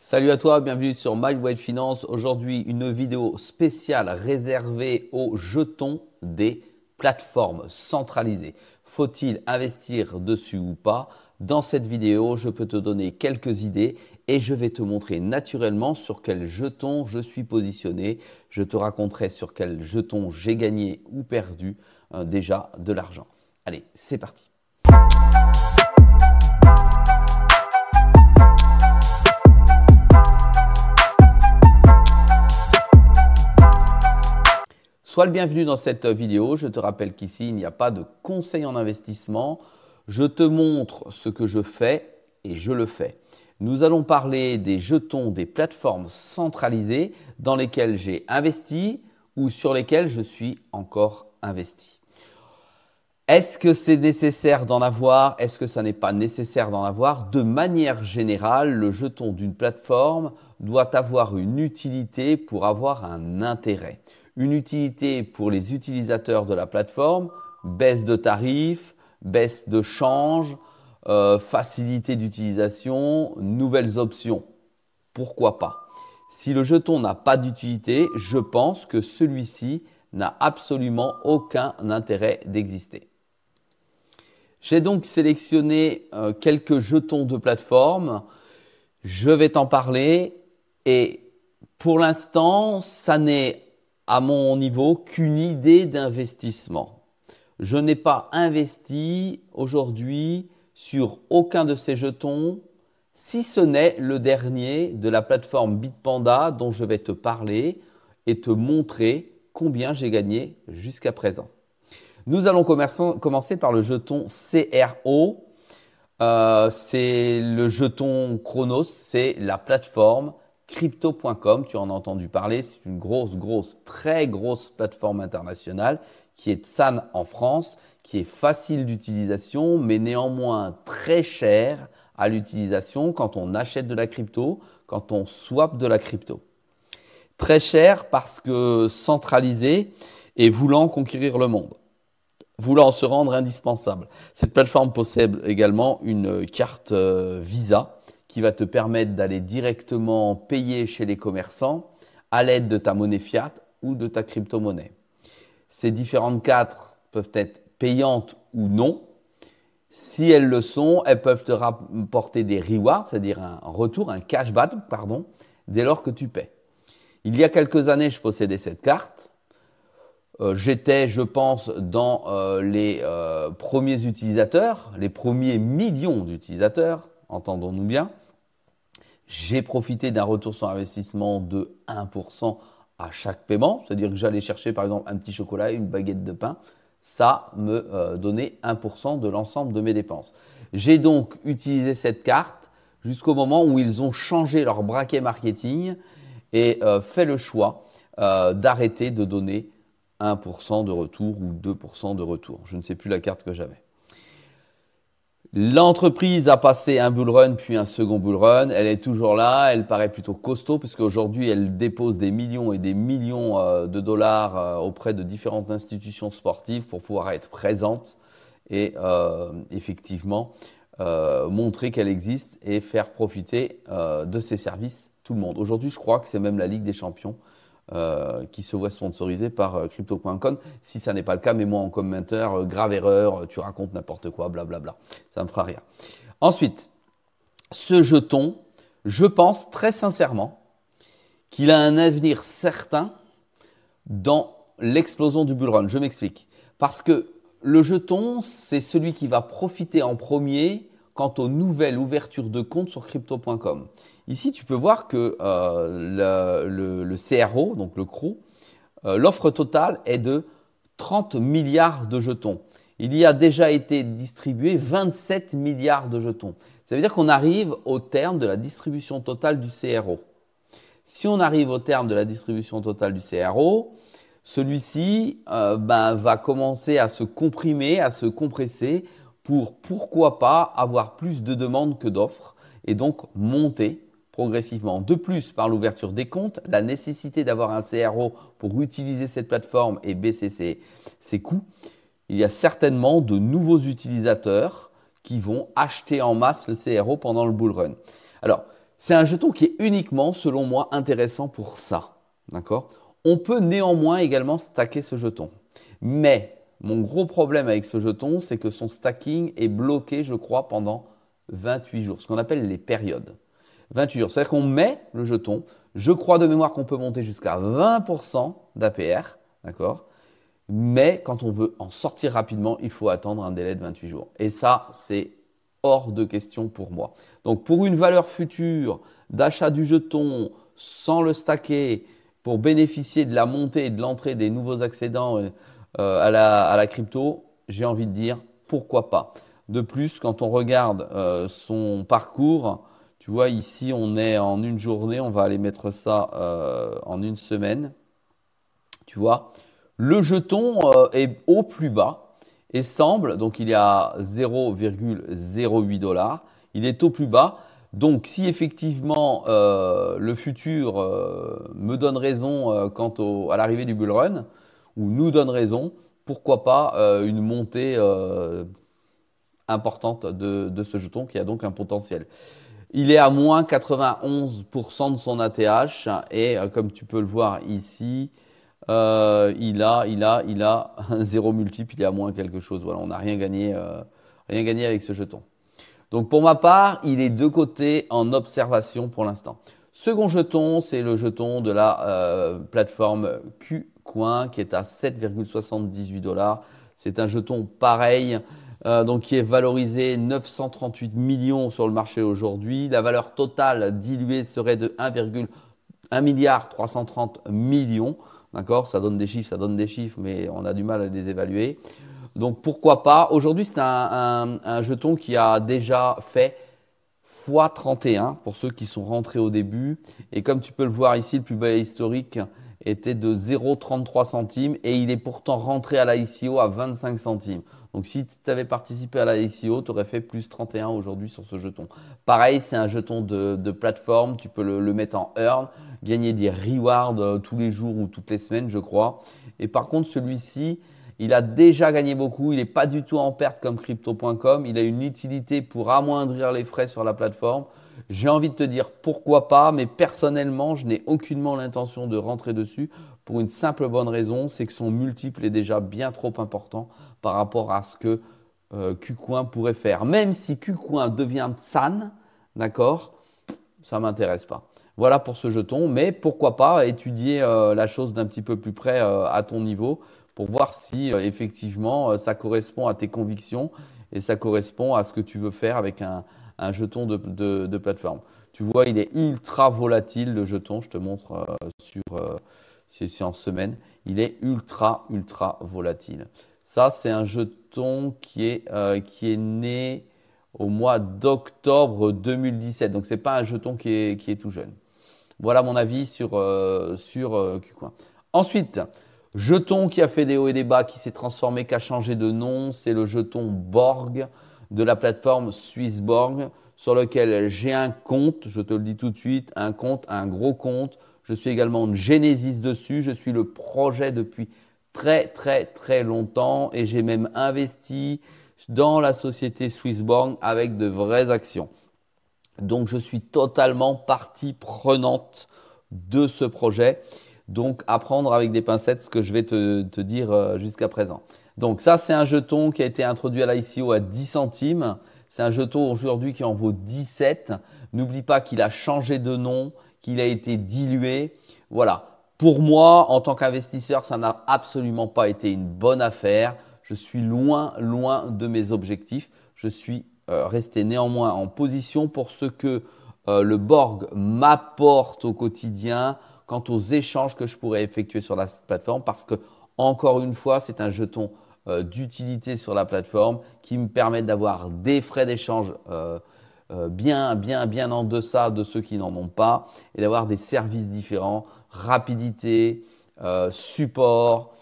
Salut à toi, bienvenue sur MyWide Finance. Aujourd'hui, une vidéo spéciale réservée aux jetons des plateformes centralisées. Faut-il investir dessus ou pas Dans cette vidéo, je peux te donner quelques idées et je vais te montrer naturellement sur quel jeton je suis positionné. Je te raconterai sur quel jeton j'ai gagné ou perdu hein, déjà de l'argent. Allez, c'est parti. Sois le bienvenu dans cette euh, vidéo. Je te rappelle qu'ici, il n'y a pas de conseil en investissement. Je te montre ce que je fais et je le fais. Nous allons parler des jetons des plateformes centralisées dans lesquelles j'ai investi ou sur lesquelles je suis encore investi. Est-ce que c'est nécessaire d'en avoir Est-ce que ça n'est pas nécessaire d'en avoir De manière générale, le jeton d'une plateforme doit avoir une utilité pour avoir un intérêt une utilité pour les utilisateurs de la plateforme, baisse de tarifs, baisse de change, euh, facilité d'utilisation, nouvelles options. Pourquoi pas Si le jeton n'a pas d'utilité, je pense que celui-ci n'a absolument aucun intérêt d'exister. J'ai donc sélectionné euh, quelques jetons de plateforme. Je vais t'en parler et pour l'instant, ça n'est à mon niveau qu'une idée d'investissement. Je n'ai pas investi aujourd'hui sur aucun de ces jetons, si ce n'est le dernier de la plateforme Bitpanda dont je vais te parler et te montrer combien j'ai gagné jusqu'à présent. Nous allons commencer par le jeton CRO. Euh, c'est le jeton Chronos, c'est la plateforme Crypto.com, tu en as entendu parler, c'est une grosse, grosse, très grosse plateforme internationale qui est PSAN en France, qui est facile d'utilisation, mais néanmoins très chère à l'utilisation quand on achète de la crypto, quand on swap de la crypto. Très chère parce que centralisée et voulant conquérir le monde, voulant se rendre indispensable. Cette plateforme possède également une carte euh, Visa qui va te permettre d'aller directement payer chez les commerçants à l'aide de ta monnaie fiat ou de ta crypto-monnaie. Ces différentes cartes peuvent être payantes ou non. Si elles le sont, elles peuvent te rapporter des rewards, c'est-à-dire un retour, un cashback, pardon, dès lors que tu paies. Il y a quelques années, je possédais cette carte. Euh, j'étais, je pense, dans euh, les euh, premiers utilisateurs, les premiers millions d'utilisateurs entendons-nous bien. J'ai profité d'un retour sur investissement de 1% à chaque paiement, c'est-à-dire que j'allais chercher par exemple un petit chocolat et une baguette de pain, ça me euh, donnait 1% de l'ensemble de mes dépenses. J'ai donc utilisé cette carte jusqu'au moment où ils ont changé leur braquet marketing et euh, fait le choix euh, d'arrêter de donner 1% de retour ou 2% de retour. Je ne sais plus la carte que j'avais. L'entreprise a passé un bull run puis un second bull run. Elle est toujours là. Elle paraît plutôt costaud puisqu'aujourd'hui elle dépose des millions et des millions euh, de dollars euh, auprès de différentes institutions sportives pour pouvoir être présente et euh, effectivement montrer qu'elle existe et faire profiter de ses services tout le monde. Aujourd'hui, je crois que c'est même la Ligue des Champions euh, qui se voit sponsorisé par euh, crypto.com. Si ça n'est pas le cas, mais moi en commentaire, euh, grave erreur, tu racontes n'importe quoi, blablabla. Bla bla. Ça me fera rien. Ensuite, ce jeton, je pense très sincèrement qu'il a un avenir certain dans l'explosion du bull run. Je m'explique. Parce que le jeton, c'est celui qui va profiter en premier quant aux nouvelles ouvertures de compte sur crypto.com. Ici, tu peux voir que euh, le, CRO, donc le CRO, euh, l'offre totale est de 30 milliards de jetons. Il y a déjà été distribué 27 milliards de jetons. Ça veut dire qu'on arrive au terme de la distribution totale du CRO. Si on arrive au terme de la distribution totale du CRO, celui-ci euh, ben, va commencer à se comprimer, à se compresser pour pourquoi pas avoir plus de demandes que d'offres et donc monter progressivement. De plus, par l'ouverture des comptes, la nécessité d'avoir un CRO pour utiliser cette plateforme et baisser ses, coûts, il y a certainement de nouveaux utilisateurs qui vont acheter en masse le CRO pendant le bull run. Alors, c'est un jeton qui est uniquement, selon moi, intéressant pour ça. D'accord On peut néanmoins également stacker ce jeton. Mais mon gros problème avec ce jeton, c'est que son stacking est bloqué, je crois, pendant 28 jours, ce qu'on appelle les périodes. 28 jours. C'est-à-dire qu'on met le jeton. Je crois de mémoire qu'on peut monter jusqu'à 20% d'APR, d'accord Mais quand on veut en sortir rapidement, il faut attendre un délai de 28 jours. Et ça, c'est hors de question pour moi. Donc pour une valeur future d'achat du jeton sans le stacker, pour bénéficier de la montée et de l'entrée des nouveaux accédants euh, euh, à la crypto, j'ai envie de dire pourquoi pas. De plus, quand on regarde euh, son parcours, tu vois, ici, on est en une journée, on va aller mettre ça euh, en une semaine. Tu vois, le jeton euh, est au plus bas et semble, donc il est à 0,08 dollars, il est au plus bas. Donc si effectivement euh, le futur me donne raison quant à l'arrivée du bull run, ou nous donne raison, pourquoi pas une montée importante de, ce jeton qui a donc un potentiel. Il est à moins 91% de son ATH et euh, comme tu peux le voir ici, euh, il a, un zéro multiple, il est à moins quelque chose. Voilà, on n'a rien gagné, euh, rien gagné avec ce jeton. Donc pour ma part, il est de côté en observation pour l'instant. Second jeton, c'est le jeton de la plateforme Qcoin qui est à 7,78 dollars. C'est un jeton pareil euh, donc qui est valorisé 938 millions sur le marché aujourd'hui. La valeur totale diluée serait de 1,1 milliard 330 millions. D'accord Ça donne des chiffres, ça donne des chiffres, mais on a du mal à les évaluer. Donc pourquoi pas Aujourd'hui, c'est un, un, jeton qui a déjà fait x31 pour ceux qui sont rentrés au début. Et comme tu peux le voir ici, le plus bas historique, était de 0,33 centimes et il est pourtant rentré à la ICO à 25 centimes. Donc si tu avais participé à la ICO, tu aurais fait plus 31 aujourd'hui sur ce jeton. Pareil, c'est un jeton de, plateforme, tu peux le, mettre en earn, gagner des rewards euh, tous les jours ou toutes les semaines, je crois. Et par contre, celui-ci, il a déjà gagné beaucoup, il n'est pas du tout en perte comme crypto.com, il a une utilité pour amoindrir les frais sur la plateforme. J'ai envie de te dire pourquoi pas, mais personnellement, je n'ai aucunement l'intention de rentrer dessus pour une simple bonne raison, c'est que son multiple est déjà bien trop important par rapport à ce que euh, Qcoin pourrait faire. Même si Qcoin devient sane, d'accord, ça ne m'intéresse pas. Voilà pour ce jeton, mais pourquoi pas étudier euh, la chose d'un petit peu plus près euh, à ton niveau pour voir si euh, effectivement ça correspond à tes convictions et ça correspond à ce que tu veux faire avec un, un jeton de, plateforme. Tu vois, il est ultra volatile le jeton. Je te montre euh, sur euh, c'est en semaine. Il est ultra ultra volatile. Ça, c'est un jeton qui est, euh, qui est né au mois d'octobre 2017. Donc, ce n'est pas un jeton qui est, qui est tout jeune. Voilà mon avis sur, sur Ensuite, jeton qui a fait des hauts et des bas, qui s'est transformé, qui a changé de nom, c'est le jeton Borg de la plateforme Swissborg sur lequel j'ai un compte, je te le dis tout de suite, un compte, un gros compte. Je suis également une Genesis dessus, je suis le projet depuis très très très longtemps et j'ai même investi dans la société Swissborg avec de vraies actions. Donc je suis totalement partie prenante de ce projet donc, apprendre avec des pincettes ce que je vais te, dire euh, jusqu'à présent. Donc, ça, c'est un jeton qui a été introduit à l'ICO à 10 centimes. C'est un jeton aujourd'hui qui en vaut 17. N'oublie pas qu'il a changé de nom, qu'il a été dilué. Voilà. Pour moi, en tant qu'investisseur, ça n'a absolument pas été une bonne affaire. Je suis loin, loin de mes objectifs. Je suis euh, resté néanmoins en position pour ce que euh, le Borg m'apporte au quotidien quant aux échanges que je pourrais effectuer sur la plateforme parce que, encore une fois, c'est un jeton euh, d'utilité sur la plateforme qui me permet d'avoir des frais d'échange euh, euh, bien, bien, bien en deçà de ceux qui n'en ont pas et d'avoir des services différents, rapidité, support,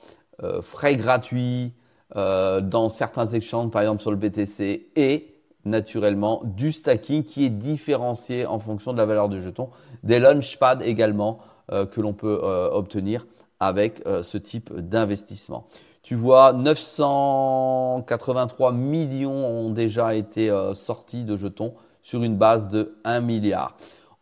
frais gratuits dans certains échanges, par exemple sur le BTC et naturellement du stacking qui est différencié en fonction de la valeur du jeton, des launchpads également euh, que l'on peut euh, obtenir avec euh, ce type d'investissement. Tu vois, 983 millions ont déjà été sortis de jetons sur une base de 1 milliard.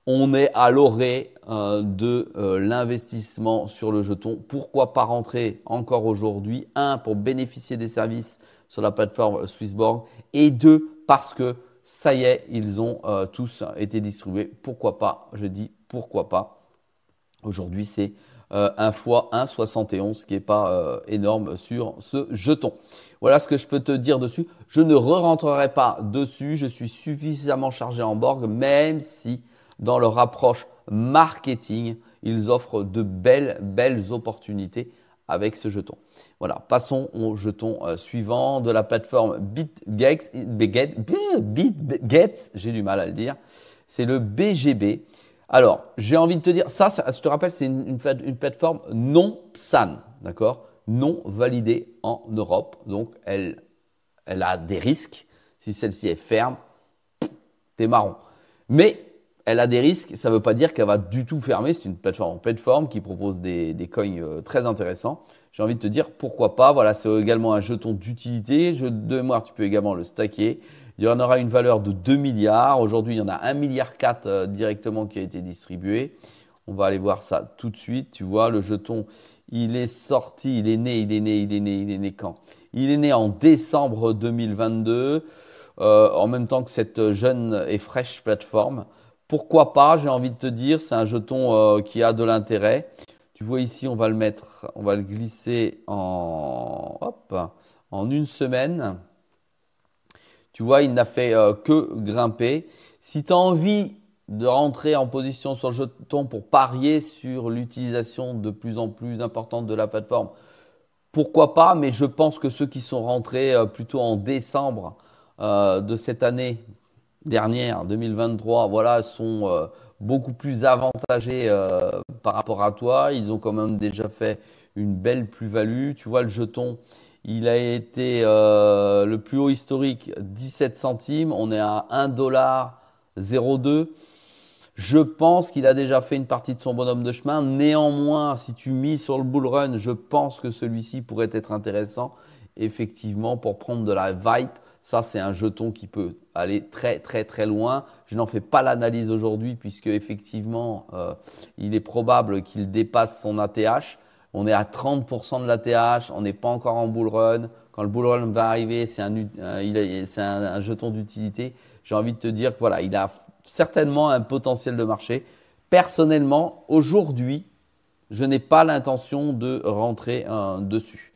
On est à l'orée de l'investissement sur le jeton. Pourquoi pas rentrer encore aujourd'hui Un, pour bénéficier des services sur la plateforme Swissborg. Et deux, parce que ça y est, ils ont tous été distribués. Pourquoi pas Je dis pourquoi pas. Aujourd'hui, c'est 1 x 1,71, ce qui n'est pas euh, énorme sur ce jeton. Voilà ce que je peux te dire dessus. Je ne re-rentrerai pas dessus. Je suis suffisamment chargé en Borg, même si dans leur approche marketing, ils offrent de belles, belles opportunités avec ce jeton. Voilà, passons au jeton euh, suivant de la plateforme Bitget. BitGet, j'ai du mal à le dire. C'est le BGB. Alors, j'ai envie de te dire, ça, je te rappelle, c'est une, plateforme non san, d'accord Non validée en Europe. Donc, elle, a des risques. Si celle-ci est ferme, t'es marron. Mais elle a des risques, ça ne veut pas dire qu'elle va du tout fermer. C'est une plateforme en plateforme qui propose des, des coins euh, très intéressants. J'ai envie de te dire pourquoi pas. Voilà, c'est également un jeton d'utilité. Je de mémoire, tu peux également le stacker. Il y en aura une valeur de 2 milliards. Aujourd'hui, il y en a 1,4 milliard euh, directement qui a été distribué. On va aller voir ça tout de suite. Tu vois, le jeton, il est sorti, il est né, il est né, il est né, il est né quand Il est né en décembre 2022, euh, en même temps que cette jeune et fraîche plateforme. Pourquoi pas J'ai envie de te dire, c'est un jeton euh, qui a de l'intérêt. Tu vois ici, on va le mettre, on va le glisser en, hop, en une semaine. Tu vois, il n'a fait euh, que grimper. Si tu as envie de rentrer en position sur le jeton pour parier sur l'utilisation de plus en plus importante de la plateforme, pourquoi pas, mais je pense que ceux qui sont rentrés euh, plutôt en décembre euh, de cette année dernière, 2023, voilà, sont beaucoup plus avantagés par rapport à toi. Ils ont quand même déjà fait une belle plus-value. Tu vois, le jeton, il a été euh, le plus haut historique 17 centimes. On est à 1,02$. Je pense qu'il a déjà fait une partie de son bonhomme de chemin. Néanmoins, si tu mis sur le bull run, je pense que celui-ci pourrait être intéressant. Effectivement, pour prendre de la vibe, ça c'est un jeton qui peut aller très très très loin. Je n'en fais pas l'analyse aujourd'hui puisque effectivement, euh, il est probable qu'il dépasse son ATH. On est à 30% de la TH, on n'est pas encore en bull run. Quand le bull run va arriver, c'est un, euh, jeton d'utilité. J'ai envie de te dire que voilà, il a certainement un potentiel de marché. Personnellement, aujourd'hui, je n'ai pas l'intention de rentrer euh, dessus.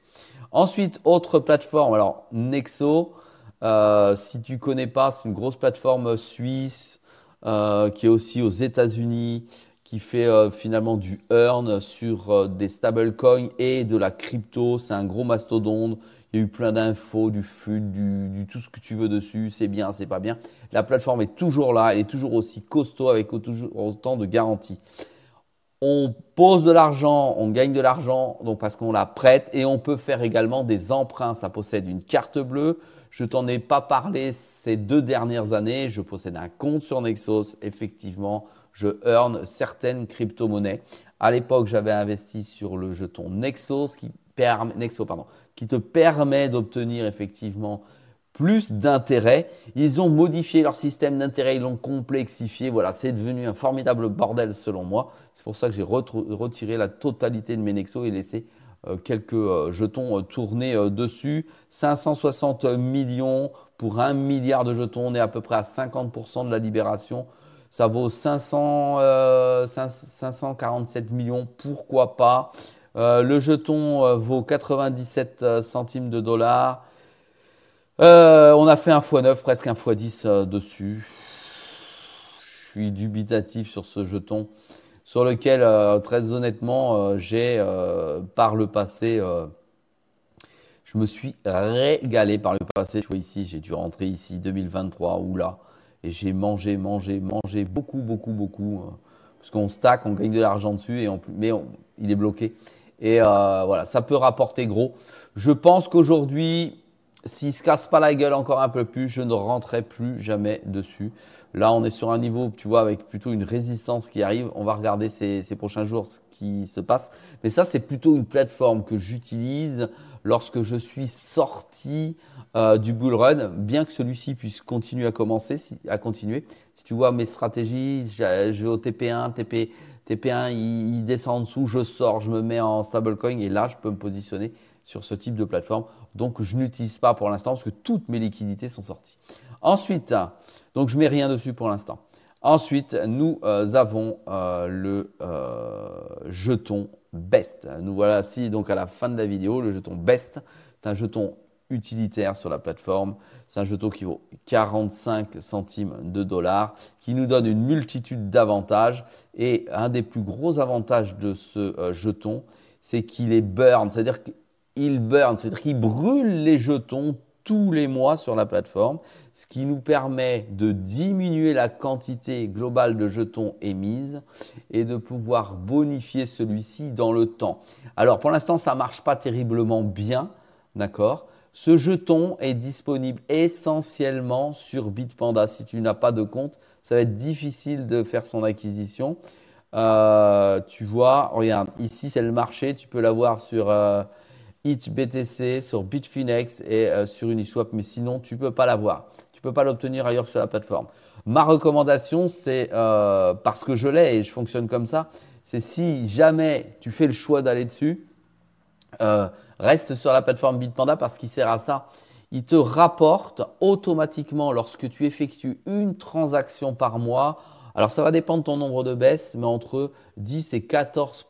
Ensuite, autre plateforme, alors Nexo, euh, si tu connais pas, c'est une grosse plateforme suisse qui est aussi aux États-Unis qui fait euh, finalement du earn sur euh, des stablecoins et de la crypto. C'est un gros mastodonte. Il y a eu plein d'infos, du FUD, du, tout ce que tu veux dessus. C'est bien, c'est pas bien. La plateforme est toujours là. Elle est toujours aussi costaud avec toujours autant de garanties. On pose de l'argent, on gagne de l'argent donc parce qu'on la prête et on peut faire également des emprunts. Ça possède une carte bleue. Je t'en ai pas parlé ces deux dernières années. Je possède un compte sur Nexos, effectivement je earn certaines crypto-monnaies. À l'époque, j'avais investi sur le jeton Nexos qui, Nexo, qui te permet d'obtenir effectivement plus d'intérêt. Ils ont modifié leur système d'intérêt, ils l'ont complexifié. Voilà, c'est devenu un formidable bordel selon moi. C'est pour ça que j'ai retiré la totalité de mes Nexo et laissé euh, quelques euh, jetons euh, tourner dessus. 560 millions pour un milliard de jetons. On est à peu près à 50% de la libération. Ça vaut 500, 547 euh, millions, pourquoi pas. Euh, le jeton euh, vaut 97 centimes de dollars. on a fait un x9, presque un x10 dessus. Je suis dubitatif sur ce jeton, sur lequel, très honnêtement, j'ai par le passé je me suis régalé par le passé. Je vois ici, j'ai dû rentrer ici 2023 ou là. Et j'ai mangé, mangé, mangé beaucoup, beaucoup, beaucoup. Hein. parce qu'on stack, on gagne de l'argent dessus, et on, mais il est bloqué. Et euh, voilà, ça peut rapporter gros. Je pense qu'aujourd'hui, s'il ne se casse pas la gueule encore un peu plus, je ne rentrerai plus jamais dessus. Là, on est sur un niveau, tu vois, avec plutôt une résistance qui arrive. On va regarder ces, prochains jours ce qui se passe. Mais ça, c'est plutôt une plateforme que j'utilise lorsque je suis sorti euh, du bull run, bien que celui-ci puisse continuer à commencer, à continuer. Si tu vois mes stratégies, je vais au TP1, TP, TP1, il, il descend en dessous, je sors, je me mets en stablecoin et là, je peux me positionner sur ce type de plateforme. Donc je n'utilise pas pour l'instant parce que toutes mes liquidités sont sorties. Ensuite, donc je mets rien dessus pour l'instant. Ensuite, nous euh, avons euh, le euh, jeton Best. Nous voilà si donc à la fin de la vidéo, le jeton Best. C'est un jeton utilitaire sur la plateforme. C'est un jeton qui vaut 45 centimes de dollars, qui nous donne une multitude d'avantages. Et un des plus gros avantages de ce jeton, c'est qu'il est burn, c'est-à-dire que il burn, c'est-à-dire qu'il brûle les jetons tous les mois sur la plateforme, ce qui nous permet de diminuer la quantité globale de jetons émises et de pouvoir bonifier celui-ci dans le temps. Alors pour l'instant, ça ne marche pas terriblement bien, d'accord ce jeton est disponible essentiellement sur Bitpanda. Si tu n'as pas de compte, ça va être difficile de faire son acquisition. Euh, tu vois, regarde, ici c'est le marché, tu peux l'avoir sur euh, BTC, sur Bitfinex et euh, sur Uniswap, mais sinon tu ne peux pas l'avoir. Tu ne peux pas l'obtenir ailleurs sur la plateforme. Ma recommandation, c'est euh, parce que je l'ai et je fonctionne comme ça, c'est si jamais tu fais le choix d'aller dessus, euh, reste sur la plateforme Bitpanda parce qu'il sert à ça. Il te rapporte automatiquement lorsque tu effectues une transaction par mois. Alors ça va dépendre de ton nombre de baisses, mais entre 10 et 14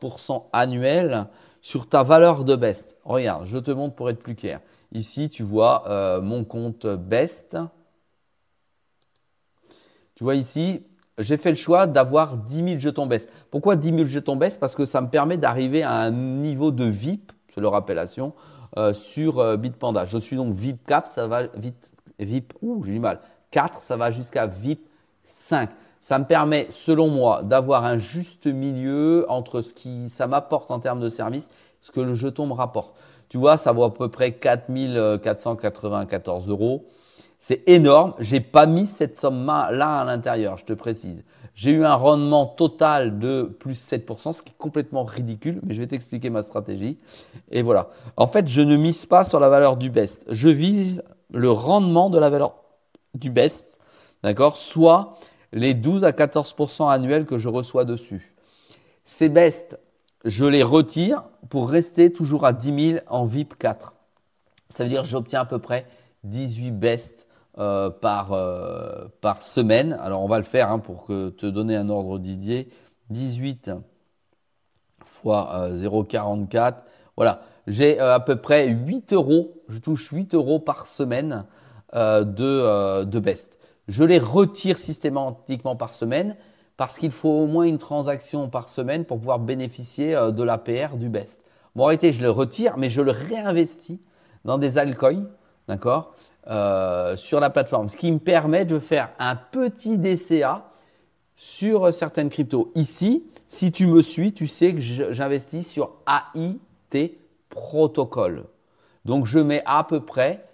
annuel, sur ta valeur de best. Regarde, je te montre pour être plus clair. Ici, tu vois euh, mon compte best. Tu vois ici, j'ai fait le choix d'avoir 10 000 jetons best. Pourquoi 10 000 jetons best Parce que ça me permet d'arriver à un niveau de VIP, c'est leur appellation, euh, sur euh, Bitpanda. Je suis donc VIP ça va VIP, ou j'ai du mal. 4, ça va jusqu'à VIP 5. Ça me permet, selon moi, d'avoir un juste milieu entre ce qui ça m'apporte en termes de service, ce que le jeton me rapporte. Tu vois, ça vaut à peu près 4494 euros. C'est énorme. Je n'ai pas mis cette somme-là à l'intérieur, je te précise. J'ai eu un rendement total de plus 7%, ce qui est complètement ridicule, mais je vais t'expliquer ma stratégie. Et voilà. En fait, je ne mise pas sur la valeur du best. Je vise le rendement de la valeur du best, d'accord Soit les 12 à 14 annuels que je reçois dessus. Ces bestes, je les retire pour rester toujours à 10 000 en VIP 4. Ça veut dire que j'obtiens à peu près 18 bestes euh, par, euh, par semaine. Alors on va le faire hein, pour que te donner un ordre Didier. 18 fois 0,44. Euh, voilà, j'ai à peu près 8 euros. Je touche 8 euros par semaine de, de je les retire systématiquement par semaine parce qu'il faut au moins une transaction par semaine pour pouvoir bénéficier euh, de l'APR du best. Bon, en réalité, je le retire, mais je le réinvestis dans des altcoins, d'accord, euh, sur la plateforme. Ce qui me permet de faire un petit DCA sur euh, certaines cryptos. Ici, si tu me suis, tu sais que j'investis sur AIT Protocol. Donc, je mets à peu près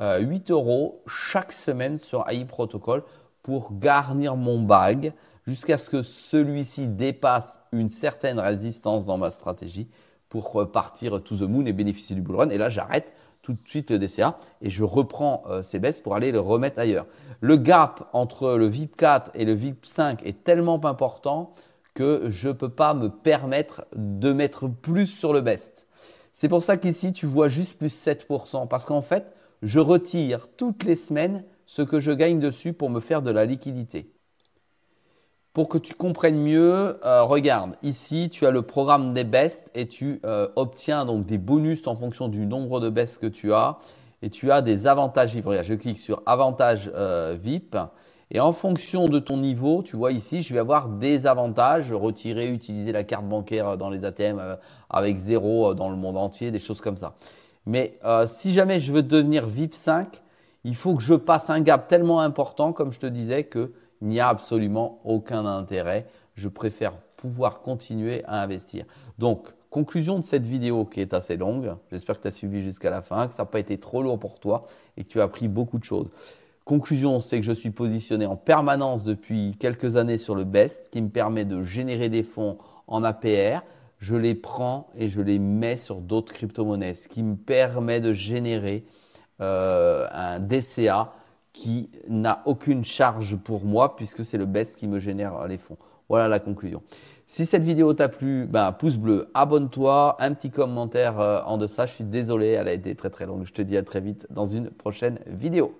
8 euh, euros chaque semaine sur AI Protocol pour garnir mon bag jusqu'à ce que celui-ci dépasse une certaine résistance dans ma stratégie pour partir to the moon et bénéficier du bull run. Et là, j'arrête tout de suite le DCA et je reprends euh, ces baisses pour aller le remettre ailleurs. Le gap entre le VIP 4 et le VIP 5 est tellement important que je ne peux pas me permettre de mettre plus sur le best. C'est pour ça qu'ici, tu vois juste plus 7%, parce qu'en fait, je retire toutes les semaines ce que je gagne dessus pour me faire de la liquidité. Pour que tu comprennes mieux, euh, regarde, ici tu as le programme des bests et tu euh, obtiens donc des bonus en fonction du nombre de bests que tu as et tu as des avantages VIP. je clique sur avantages euh, VIP et en fonction de ton niveau, tu vois ici, je vais avoir des avantages, retirer, utiliser la carte bancaire dans les ATM avec zéro dans le monde entier, des choses comme ça. Mais euh, si jamais je veux devenir VIP 5, il faut que je passe un gap tellement important, comme je te disais, qu'il n'y a absolument aucun intérêt. Je préfère pouvoir continuer à investir. Donc, conclusion de cette vidéo qui est assez longue. J'espère que tu as suivi jusqu'à la fin, que ça n'a pas été trop lourd pour toi et que tu as appris beaucoup de choses. Conclusion, c'est que je suis positionné en permanence depuis quelques années sur le best, qui me permet de générer des fonds en APR, je les prends et je les mets sur d'autres crypto-monnaies, ce qui me permet de générer euh, un DCA qui n'a aucune charge pour moi puisque c'est le best qui me génère les fonds. Voilà la conclusion. Si cette vidéo t'a plu, ben, pouce bleu, abonne-toi, un petit commentaire euh, en deçà. Je suis désolé, elle a été très très longue. Je te dis à très vite dans une prochaine vidéo.